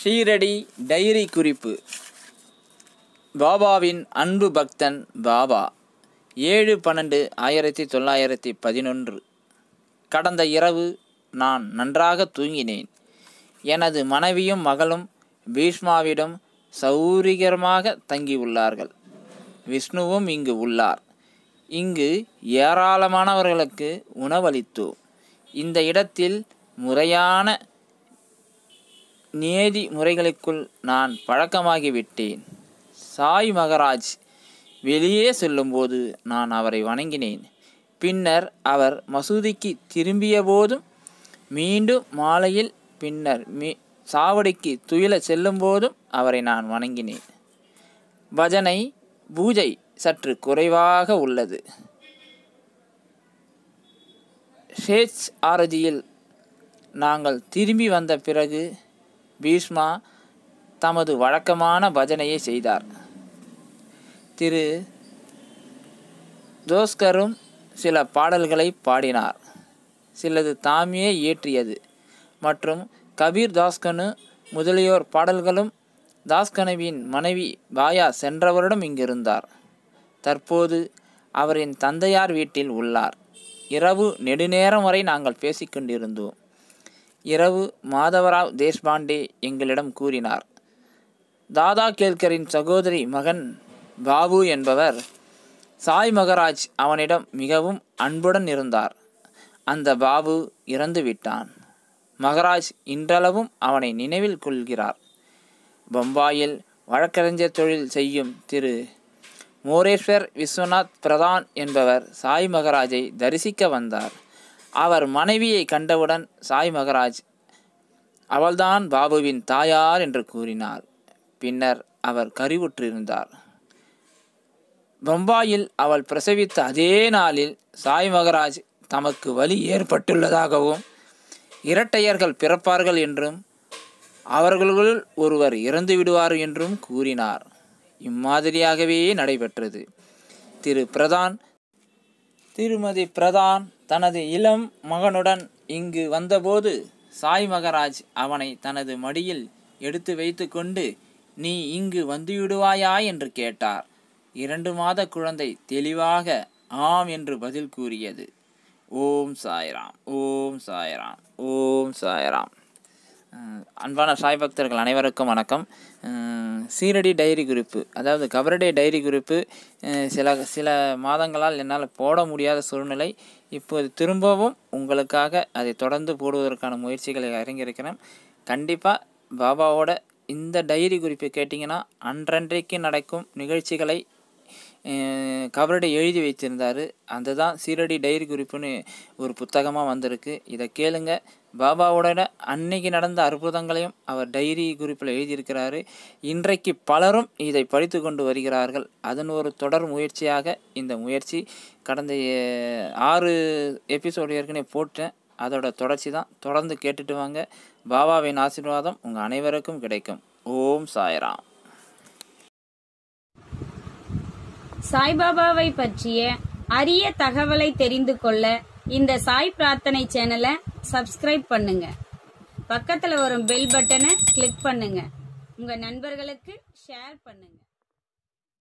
Shirdi diary குறிப்பு பாபாவின் அன்பு பக்தன் பாபா ஏழு பன்னெண்டு ஆயிரத்தி தொள்ளாயிரத்தி பதினொன்று கடந்த இரவு நான் நன்றாக தூங்கினேன் எனது மனைவியும் மகளும் பீஷ்மாவிடம் சௌரியமாக தங்கியுள்ளார்கள் விஷ்ணுவும் இங்கு உள்ளார் இங்கு ஏராளமானவர்களுக்கு உணவளித்தோம் இந்த இடத்தில் முறையான நியதி முறைகளுக்குள் நான் பழக்கமாகிவிட்டேன் சாய் மகராஜ் வெளியே செல்லும்போது நான் அவரை வணங்கினேன் பின்னர் அவர் மசூதிக்கு திரும்பிய போதும் மீண்டும் மாலையில் பின்னர் மீ சாவடிக்கு துயில போதும் அவரை நான் வணங்கினேன் பஜனை பூஜை சற்று குறைவாக உள்ளது ஷேட்ஸ் ஆரதியில் நாங்கள் திரும்பி வந்த பிறகு பீஷ்மா தமது வழக்கமான பஜனையை செய்தார் திரு ஜோஸ்கரும் சில பாடல்களை பாடினார் சிலது தாமே இயற்றியது மற்றும் கபீர் தாஸ்கனு முதலியோர் பாடல்களும் தாஸ்கனுவின் மனைவி பாயா சென்றவரிடம் இங்கிருந்தார் தற்போது அவரின் தந்தையார் வீட்டில் உள்ளார் இரவு நெடுநேரம் வரை நாங்கள் பேசிக்கொண்டிருந்தோம் இரவு மாதவராவ் தேஷ்பாண்டே எங்களிடம் கூறினார் தாதா கேல்கரின் சகோதரி மகன் பாபு என்பவர் சாய் மகராஜ் அவனிடம் மிகவும் அன்புடன் இருந்தார் அந்த பாபு இறந்து விட்டான் மகராஜ் இன்றளவும் அவனை நினைவில் கொள்கிறார் பம்பாயில் வழக்கறிஞர் தொழில் செய்யும் திரு மோரேஸ்வர் விஸ்வநாத் பிரதான் என்பவர் சாய் மகராஜை தரிசிக்க வந்தார் அவர் மனைவியை கண்டவுடன் சாய் மகராஜ் அவள்தான் பாபுவின் தாயார் என்று கூறினார் பின்னர் அவர் கருவுற்றிருந்தார் பம்பாயில் அவள் பிரசவித்த அதே நாளில் சாய் மகராஜ் தமக்கு வலி ஏற்பட்டுள்ளதாகவும் இரட்டையர்கள் பிறப்பார்கள் என்றும் அவர்களுள் ஒருவர் இறந்து விடுவார் என்றும் கூறினார் இம்மாதிரியாகவே நடைபெற்றது திரு பிரதான் திருமதி பிரதான் தனது இளம் மகனுடன் இங்கு வந்தபோது சாய் மகராஜ் அவனை தனது மடியில் எடுத்து வைத்துக்கொண்டு நீ இங்கு வந்துவிடுவாயா என்று கேட்டார் இரண்டு மாத குழந்தை தெளிவாக ஆம் என்று பதில் கூறியது ஓம் சாய்ராம் ஓம் சாய்ராம் ஓம் சாய்ராம் அன்பான சாய் பக்தர்கள் அனைவருக்கும் வணக்கம் சீரடி டைரி குறிப்பு அதாவது கவரடே டைரி குறிப்பு சில சில மாதங்களால் என்னால் போட முடியாத சூழ்நிலை இப்போது திரும்பவும் உங்களுக்காக அதை தொடர்ந்து போடுவதற்கான முயற்சிகளை இறங்கியிருக்கிறேன் கண்டிப்பாக பாபாவோட இந்த டைரி குறிப்பு கேட்டிங்கன்னா அன்றன்றைக்கு நடக்கும் நிகழ்ச்சிகளை கவரடை எழுதி வைத்திருந்தார் அதுதான் சீரடி டைரி குறிப்புன்னு ஒரு புத்தகமாக வந்திருக்கு இதை கேளுங்கள் பாபாவுடன அன்னைக்கு நடந்த அற்புதங்களையும் அவர் டைரி குறிப்பில் எழுதியிருக்கிறார் இன்றைக்கு பலரும் இதை படித்து கொண்டு வருகிறார்கள் அதன் ஒரு தொடர் முயற்சியாக இந்த முயற்சி கடந்த ஆறு எபிசோடு ஏற்கனவே போட்டேன் அதோட தொடர்ச்சி தான் தொடர்ந்து கேட்டுட்டு வாங்க பாபாவின் ஆசீர்வாதம் உங்கள் அனைவருக்கும் கிடைக்கும் ஓம் சாய்ராம் சாய்பாபாவை பற்றிய அரிய தகவலை தெரிந்து கொள்ள இந்த சாய் பிரார்த்தனை சேனலை சப்ஸ்கிரைப் பண்ணுங்க பக்கத்தில் வரும் பெல் பட்டனை கிளிக் பண்ணுங்க உங்கள் நண்பர்களுக்கு ஷேர் பண்ணுங்க